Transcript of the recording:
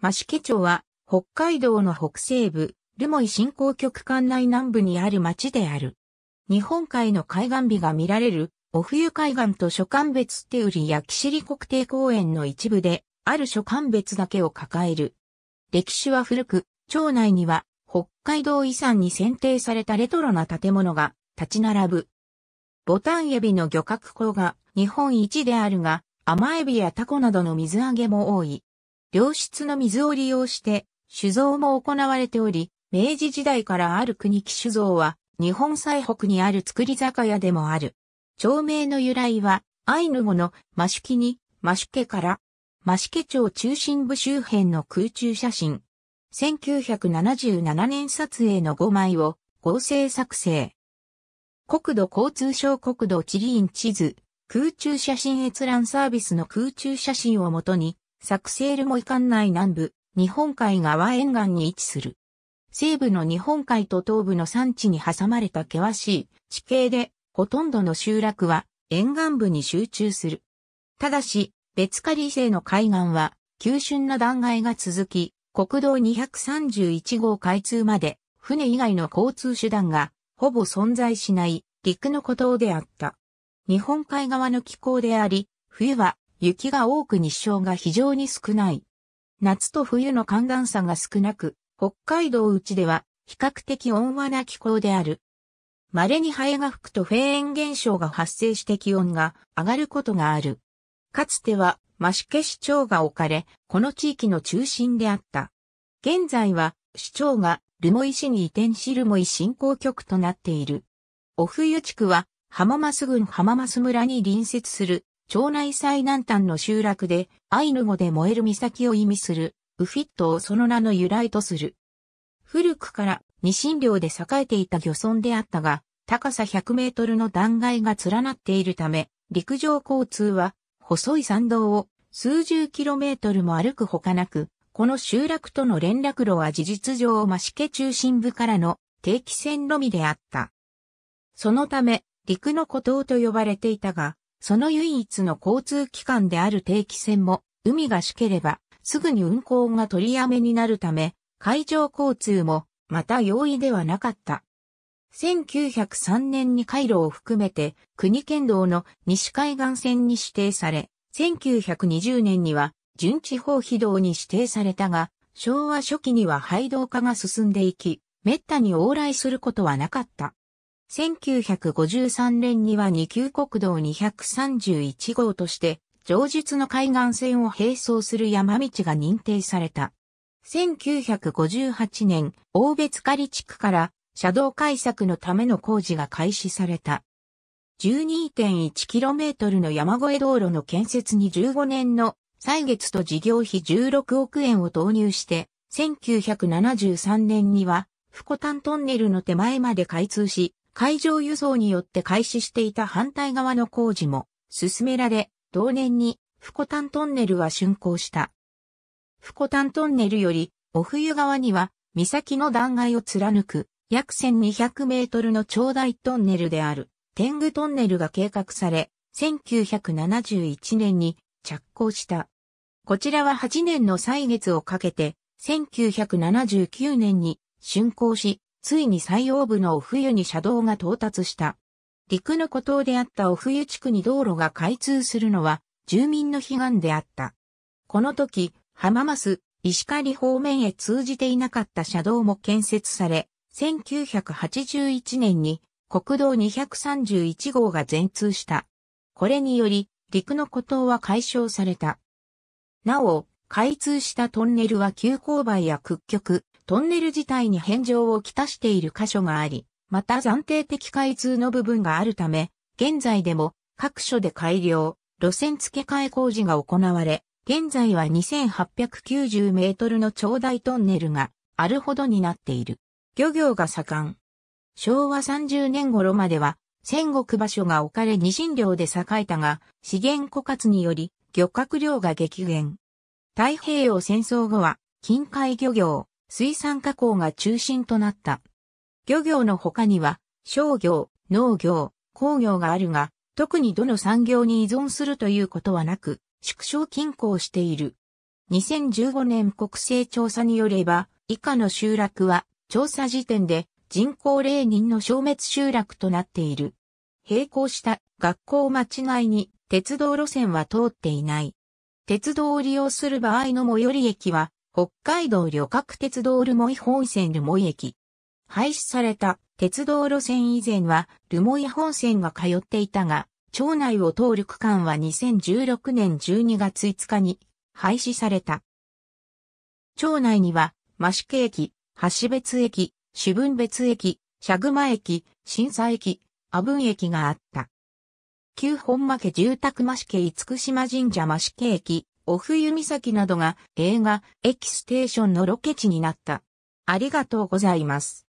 増ケ町は、北海道の北西部、留萌振興局管内南部にある町である。日本海の海岸美が見られる、お冬海岸と諸間別手売りやキシリ国定公園の一部で、ある諸間別だけを抱える。歴史は古く、町内には、北海道遺産に選定されたレトロな建物が立ち並ぶ。ボタンエビの漁獲港が日本一であるが、甘エビやタコなどの水揚げも多い。良質の水を利用して酒造も行われており、明治時代からある国木酒造は日本最北にある造り酒屋でもある。町名の由来は、アイヌ語のマシュキに、マシュケから、マシュケ町中心部周辺の空中写真。1977年撮影の5枚を合成作成。国土交通省国土地理院地図、空中写真閲覧サービスの空中写真をもとに、作成ルモイ管内南部、日本海側沿岸に位置する。西部の日本海と東部の山地に挟まれた険しい地形で、ほとんどの集落は沿岸部に集中する。ただし、別カリ西の海岸は、急峻な断崖が続き、国道231号開通まで、船以外の交通手段が、ほぼ存在しない、陸の孤島であった。日本海側の気候であり、冬は雪が多く日照が非常に少ない。夏と冬の寒暖差が少なく、北海道内では比較的温和な気候である。稀にハエが吹くとフェーン現象が発生して気温が上がることがある。かつては、増毛市長が置かれ、この地域の中心であった。現在は、市長が留萌市に移転し留萌振興局となっている。お冬地区は、浜松郡浜松村に隣接する町内最南端の集落で、アイヌ語で燃える岬を意味する、ウフィットをその名の由来とする。古くからシン領で栄えていた漁村であったが、高さ100メートルの断崖が連なっているため、陸上交通は細い山道を数十キロメートルも歩くほかなく、この集落との連絡路は事実上増毛中心部からの定期線路みであった。そのため、陸の孤島と呼ばれていたが、その唯一の交通機関である定期船も、海がしければ、すぐに運航が取りやめになるため、海上交通も、また容易ではなかった。1903年に回路を含めて国県道の西海岸線に指定され、1920年には準地方非道に指定されたが、昭和初期には廃道化が進んでいき、滅多に往来することはなかった。1953年には2級国道231号として、上述の海岸線を並走する山道が認定された。1958年、大別狩地区から車道改作のための工事が開始された。12.1km の山越え道路の建設に15年の歳月と事業費16億円を投入して、1973年には、福コタントンネルの手前まで開通し、海上輸送によって開始していた反対側の工事も進められ、同年にフコタントンネルは竣工した。フコタントンネルより、お冬側には、岬の断崖を貫く、約1200メートルの長大トンネルである、天狗トンネルが計画され、1971年に着工した。こちらは8年の歳月をかけて、1979年に竣工し、ついに最央部のお冬に車道が到達した。陸の孤島であったお冬地区に道路が開通するのは住民の悲願であった。この時、浜松、石狩方面へ通じていなかった車道も建設され、1981年に国道231号が全通した。これにより、陸の孤島は解消された。なお、開通したトンネルは急勾配や屈曲、トンネル自体に返上をきたしている箇所があり、また暫定的開通の部分があるため、現在でも各所で改良、路線付け替え工事が行われ、現在は2890メートルの長大トンネルがあるほどになっている。漁業が盛ん。昭和30年頃までは戦国場所が置かれ二神漁で栄えたが、資源枯渇により漁獲量が激減。太平洋戦争後は近海漁業、水産加工が中心となった。漁業の他には、商業、農業、工業があるが、特にどの産業に依存するということはなく、縮小均衡している。2015年国勢調査によれば、以下の集落は、調査時点で人口零人の消滅集落となっている。並行した学校町内に鉄道路線は通っていない。鉄道を利用する場合の最寄り駅は北海道旅客鉄道ルモイ本線ルモイ駅。廃止された鉄道路線以前はルモイ本線が通っていたが、町内を通る区間は2016年12月5日に廃止された。町内には、益城駅、橋別駅、主分別駅、グマ駅、新佐駅、阿分駅があった。旧本間家住宅益城厳島神社益城駅、オフユ岬などが映画エキステーションのロケ地になった。ありがとうございます。